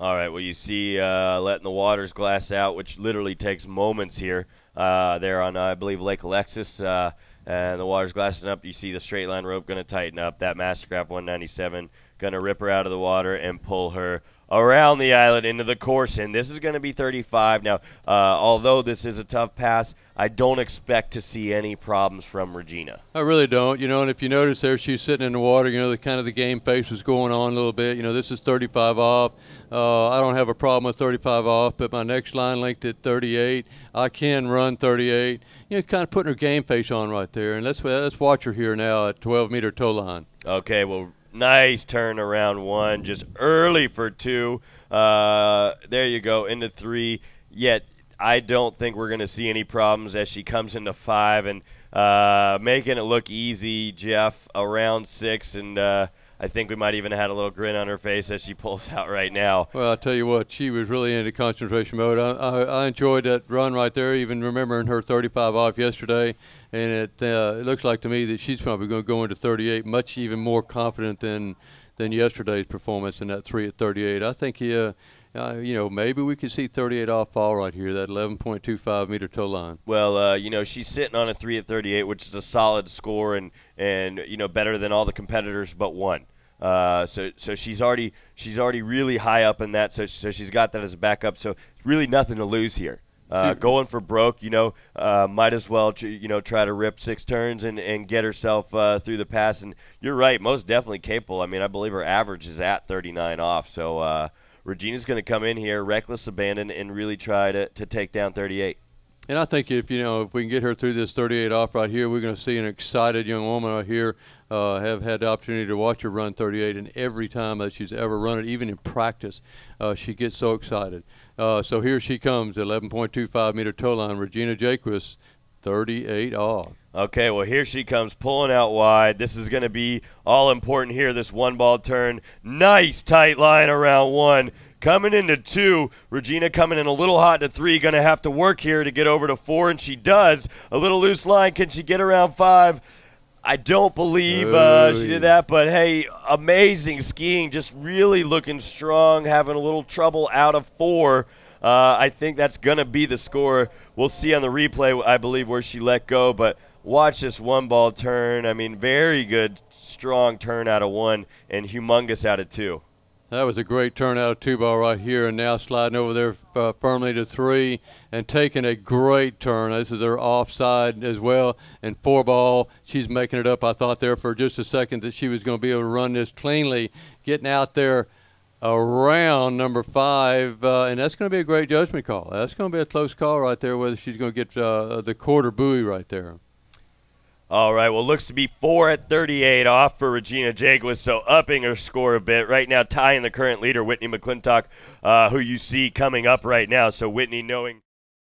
All right, well, you see uh, letting the waters glass out, which literally takes moments here. Uh, there on, uh, I believe, Lake Alexis, uh, and the water's glassing up. You see the straight line rope going to tighten up. That Mastercraft 197 going to rip her out of the water and pull her around the island into the course, and this is going to be 35. Now, uh, although this is a tough pass, I don't expect to see any problems from Regina. I really don't, you know. And if you notice there, she's sitting in the water. You know, the kind of the game face was going on a little bit. You know, this is 35 off. Uh, I don't have a problem with 35 off, but my next line length at 38, I can run 38. You know, kind of putting her game face on right there, and let's let's watch her here now at 12 meter toe line. Okay, well, Nice turnaround one, just early for two. Uh, there you go, into three. Yet I don't think we're going to see any problems as she comes into five and uh, making it look easy, Jeff, around six. And uh, I think we might even had a little grin on her face as she pulls out right now. Well, I'll tell you what, she was really into concentration mode. I, I, I enjoyed that run right there, even remembering her 35 off yesterday. And it, uh, it looks like to me that she's probably going to go into 38 much even more confident than than yesterday's performance in that three at 38. I think he, uh, uh, you know, maybe we could see 38 off fall right here, that 11.25 meter toe line. Well, uh, you know, she's sitting on a three at 38, which is a solid score and and you know better than all the competitors but one. Uh, so so she's already she's already really high up in that. So so she's got that as a backup. So really nothing to lose here. Uh, going for broke, you know, uh, might as well, you know, try to rip six turns and, and get herself uh, through the pass. And you're right, most definitely capable. I mean, I believe her average is at 39 off. So uh, Regina's going to come in here, reckless abandon, and really try to, to take down 38. And I think if you know if we can get her through this 38 off right here, we're going to see an excited young woman out here. Uh, have had the opportunity to watch her run 38, and every time that she's ever run it, even in practice, uh, she gets so excited. Uh, so here she comes, 11.25 meter toe line, Regina Jaquist, 38 off. Okay, well, here she comes pulling out wide. This is going to be all important here, this one ball turn. Nice tight line around one. Coming into two, Regina coming in a little hot to three, going to have to work here to get over to four, and she does. A little loose line. Can she get around five? I don't believe uh, she did that, but hey, amazing skiing. Just really looking strong, having a little trouble out of four. Uh, I think that's going to be the score. We'll see on the replay, I believe, where she let go, but watch this one ball turn. I mean, very good, strong turn out of one and humongous out of two. That was a great turnout of two ball right here, and now sliding over there uh, firmly to three and taking a great turn. This is her offside as well, and four ball. She's making it up. I thought there for just a second that she was going to be able to run this cleanly, getting out there around number five, uh, and that's going to be a great judgment call. That's going to be a close call right there, whether she's going to get uh, the quarter buoy right there. All right, well, looks to be four at 38 off for Regina Jaguas, so upping her score a bit. Right now, tying the current leader, Whitney McClintock, uh, who you see coming up right now. So, Whitney knowing.